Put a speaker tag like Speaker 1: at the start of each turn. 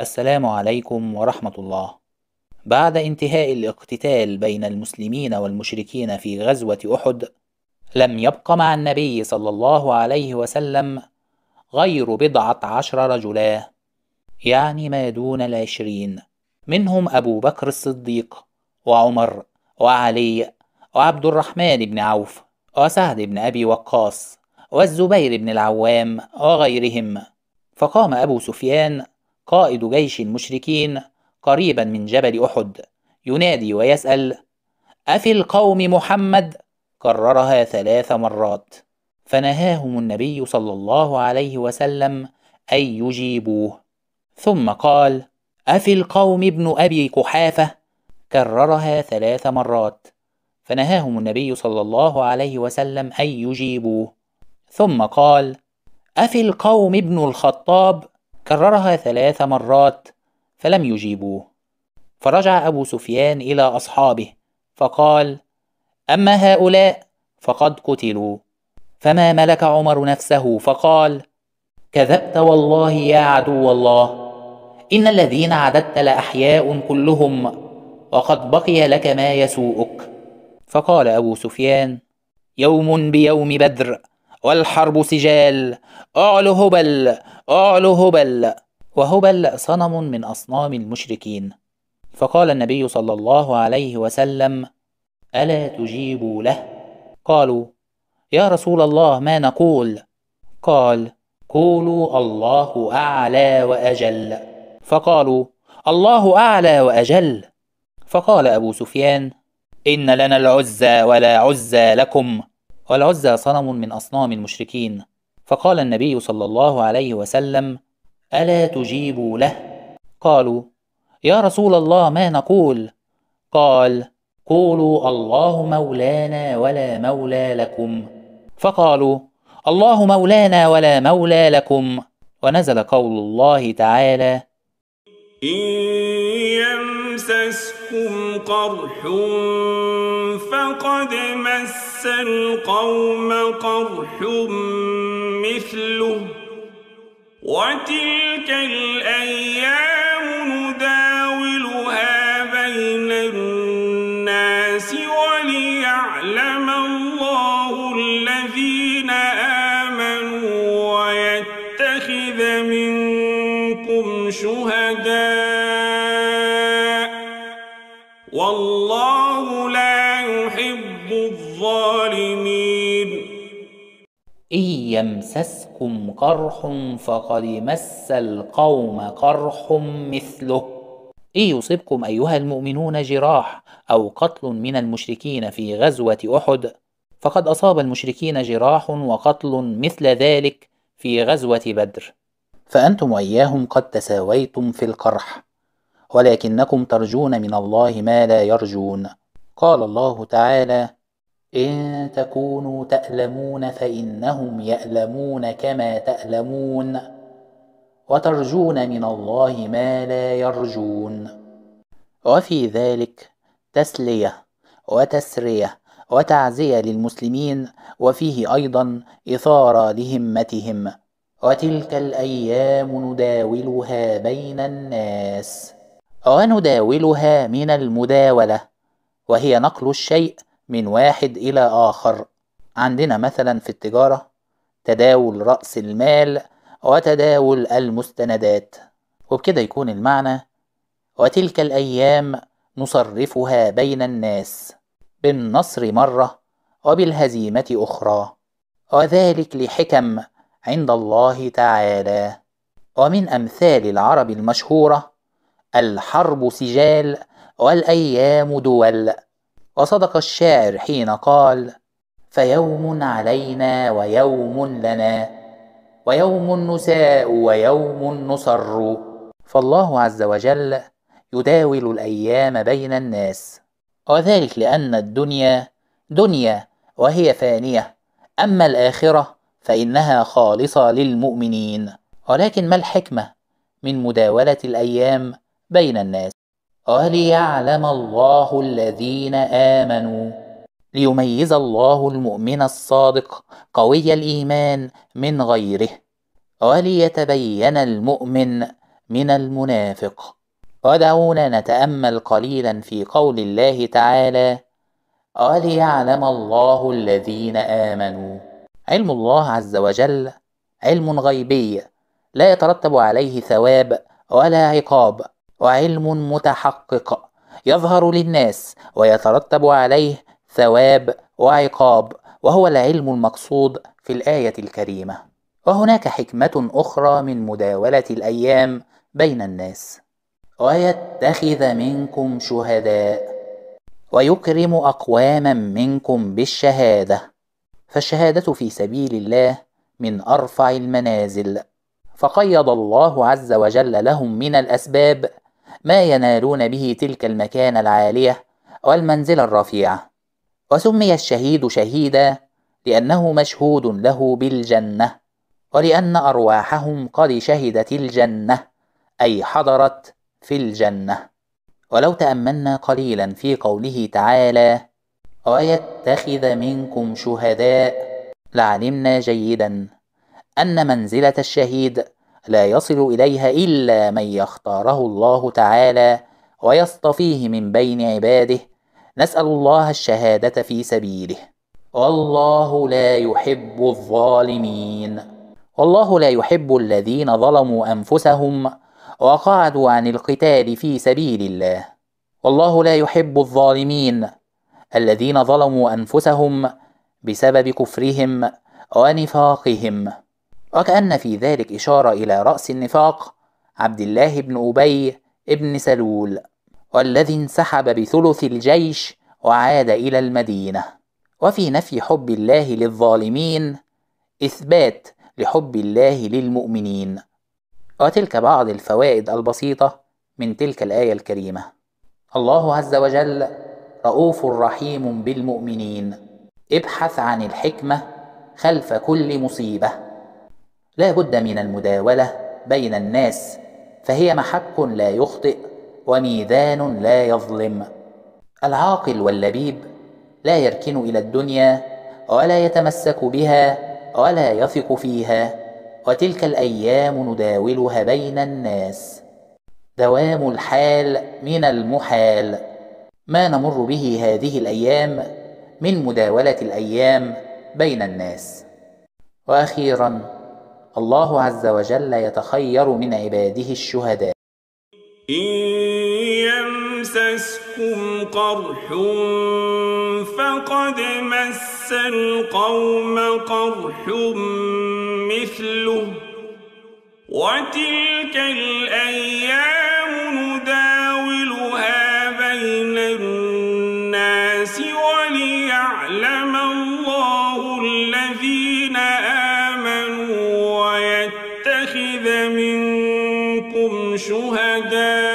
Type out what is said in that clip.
Speaker 1: السلام عليكم ورحمة الله بعد انتهاء الاقتتال بين المسلمين والمشركين في غزوة أحد لم يبق مع النبي صلى الله عليه وسلم غير بضعة عشر رجلا يعني ما دون العشرين منهم أبو بكر الصديق وعمر وعلي وعبد الرحمن بن عوف وسعد بن أبي وقاص والزبير بن العوام وغيرهم فقام أبو سفيان قائد جيش المشركين قريبا من جبل أحد ينادي ويسأل أفي القوم محمد؟ كررها ثلاث مرات فنهاهم النبي صلى الله عليه وسلم أن يجيبوه ثم قال أفي القوم ابن أبي قحافة؟ كررها ثلاث مرات فنهاهم النبي صلى الله عليه وسلم أن يجيبوه ثم قال أفي القوم ابن الخطاب؟ كررها ثلاث مرات فلم يجيبوه فرجع أبو سفيان إلى أصحابه فقال أما هؤلاء فقد قتلوا فما ملك عمر نفسه فقال كذبت والله يا عدو الله إن الذين عددت لأحياء كلهم وقد بقي لك ما يسوءك فقال أبو سفيان يوم بيوم بدر والحرب سجال اعلو هبل اعلو هبل وهبل صنم من أصنام المشركين فقال النبي صلى الله عليه وسلم ألا تجيبوا له قالوا يا رسول الله ما نقول قال قولوا الله أعلى وأجل فقالوا الله أعلى وأجل فقال أبو سفيان إن لنا العزى ولا عزى لكم والعزى صنم من أصنام المشركين فقال النبي صلى الله عليه وسلم ألا تجيبوا له قالوا يا رسول الله ما نقول قال قولوا الله مولانا ولا مولى لكم فقالوا الله مولانا ولا مولى لكم ونزل قول الله تعالى
Speaker 2: إن يمسسكم قرح فقد مس القوم قرح مثله وتلك الأيام نداولها بين الناس وليعلم الله الذين آمنوا ويتخذ منكم شهداء
Speaker 1: إن يمسسكم قرح فقد مس القوم قرح مثله إن يصبكم أيها المؤمنون جراح أو قتل من المشركين في غزوة أحد فقد أصاب المشركين جراح وقتل مثل ذلك في غزوة بدر فأنتم وإياهم قد تساويتم في القرح ولكنكم ترجون من الله ما لا يرجون قال الله تعالى إن تكونوا تألمون فإنهم يألمون كما تألمون وترجون من الله ما لا يرجون وفي ذلك تسلية وتسرية وتعزية للمسلمين وفيه أيضا إثارة لهمتهم وتلك الأيام نداولها بين الناس ونداولها من المداولة وهي نقل الشيء من واحد إلى آخر عندنا مثلا في التجارة تداول رأس المال وتداول المستندات وبكده يكون المعنى وتلك الأيام نصرفها بين الناس بالنصر مرة وبالهزيمة أخرى وذلك لحكم عند الله تعالى ومن أمثال العرب المشهورة الحرب سجال والأيام دول وصدق الشاعر حين قال فيوم علينا ويوم لنا ويوم نساء ويوم نصر فالله عز وجل يداول الايام بين الناس وذلك لان الدنيا دنيا وهي فانيه اما الاخره فانها خالصه للمؤمنين ولكن ما الحكمه من مداوله الايام بين الناس وليعلم الله الذين آمنوا ليميز الله المؤمن الصادق قوي الإيمان من غيره وليتبين المؤمن من المنافق ودعونا نتأمل قليلا في قول الله تعالى وليعلم الله الذين آمنوا علم الله عز وجل علم غيبي لا يترتب عليه ثواب ولا عقاب وعلم متحقق يظهر للناس ويترتب عليه ثواب وعقاب وهو العلم المقصود في الايه الكريمه وهناك حكمه اخرى من مداوله الايام بين الناس ويتخذ منكم شهداء ويكرم اقواما منكم بالشهاده فالشهاده في سبيل الله من ارفع المنازل فقيض الله عز وجل لهم من الاسباب ما ينالون به تلك المكانة العالية والمنزلة الرفيعة وسمي الشهيد شهيدا لأنه مشهود له بالجنة ولأن أرواحهم قد شهدت الجنة أي حضرت في الجنة ولو تأملنا قليلا في قوله تعالى ويتخذ منكم شهداء لعلمنا جيدا أن منزلة الشهيد لا يصل إليها إلا من يختاره الله تعالى ويصطفيه من بين عباده نسأل الله الشهادة في سبيله والله لا يحب الظالمين والله لا يحب الذين ظلموا أنفسهم وقعدوا عن القتال في سبيل الله والله لا يحب الظالمين الذين ظلموا أنفسهم بسبب كفرهم ونفاقهم وكأن في ذلك إشارة إلى رأس النفاق عبد الله بن أبي بن سلول والذي انسحب بثلث الجيش وعاد إلى المدينة وفي نفي حب الله للظالمين إثبات لحب الله للمؤمنين وتلك بعض الفوائد البسيطة من تلك الآية الكريمة الله عز وجل رؤوف رحيم بالمؤمنين ابحث عن الحكمة خلف كل مصيبة لا بد من المداوله بين الناس فهي محك لا يخطئ وميزان لا يظلم العاقل واللبيب لا يركن الى الدنيا ولا يتمسك بها ولا يثق فيها وتلك الايام نداولها بين الناس دوام الحال من المحال ما نمر به هذه الايام من مداوله الايام بين الناس واخيرا الله عز وجل يتخير من عباده الشهداء
Speaker 2: إن يمسسكم قرح فقد مس القوم قرح مثله وتلك الأيام شهداء